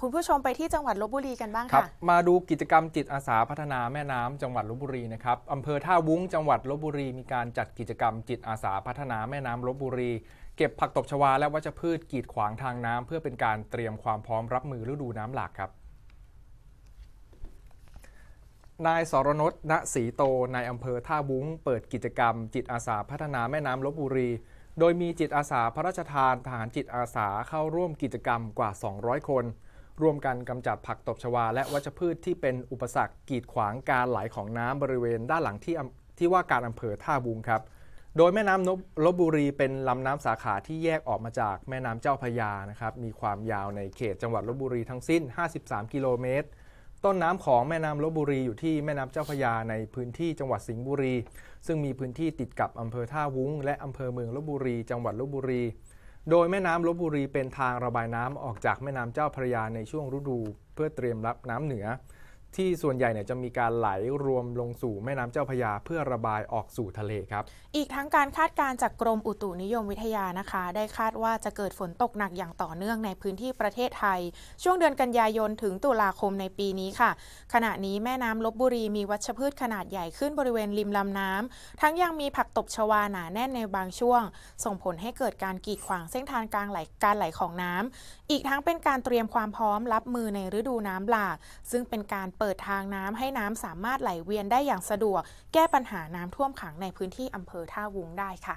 คุณผู้ชมไปที่จังหวัดลบบุรีกันบ้างค่ะมาดูกิจกรรมจิตอาสาพัฒนาแม่น้ำ จังหวัดลบบุรีนะครับอำเภอท่าวุ้งจังหวัดลบบุรีมีการจัดกิจกรรมจิตอาสาพัฒนาแม่น้ำลบบุรี เก็บผักตบชวาและวัชพืชกีดขวางทางน้ำ เพื่อเป็นการเตรียมความพร้อมรับมือฤดูน้ำหลากครับ นายสรนศณศรีโตนายอำเภอท่าวุ้ง เปิดกิจกรรมจิตอาสาพัฒนาแม่น้ำลบบุรี โดยมีจิตอาสาพระราชทานทหารจิตอาสาเข้าร่วมกิจกรรมกว่า 200 คนร่วมกันกำจัดผักตบชวา และวัชพืชที่เป็นอุปสรรคกีดขวางการไหลของน้ำบริเวณด้านหลังที่ที่ว่าการอำเภอท่าบุงครับ โดยแม่น้ำลบบุรีเป็นลำน้ำสาขาที่แยกออกมาจากแม่น้ำเจ้าพยานะครับ มีความยาวในเขตจังหวัดลบบุรีทั้งสิ้น 53 กิโลเมตร ต้นน้ำของแม่น้ำลบบุรีอยู่ที่แม่น้ำเจ้าพยาในพื้นที่จังหวัดสิงห์บุรี ซึ่งมีพื้นที่ติดกับอำเภอท่าวุ้ง และอำเภอเมืองลบบุรี จังหวัดลบบุรีโดยแม่น้ำลบบุรีเป็นทางระบายน้ำ ออกจากแม่น้ำเจ้าพระยาในช่วงฤดู เพื่อเตรียมรับน้ำเหนือที่ส่วนใหญ่เนี่ยจะมีการไหลรวมลงสู่แม่น้ำเจ้าพยา เพื่อระบายออกสู่ทะเลครับ อีกทั้งการคาดการณ์จากกรมอุตุนิยมวิทยานะคะ ได้คาดว่าจะเกิดฝนตกหนักอย่างต่อเนื่องในพื้นที่ประเทศไทย ช่วงเดือนกันยายนถึงตุลาคมในปีนี้ค่ะ ขณะนี้แม่น้ำลบบุรีมีวัชพืชขนาดใหญ่ขึ้นบริเวณริมลำน้ำทั้งยังมีผักตบชวาหนาแน่นในบางช่วง ส่งผลให้เกิดการกีดขวางเส้นทางการไหลการไหลของน้ำอีกทั้งเป็นการเตรียมความพร้อมรับมือในฤดูน้ำหลาก ซึ่งเป็นการเปิดเปิดทางน้ำให้น้ำสามารถไหลเวียนได้อย่างสะดวก แก้ปัญหาน้ำท่วมขังในพื้นที่อำเภอท่าวุ้งได้ค่ะ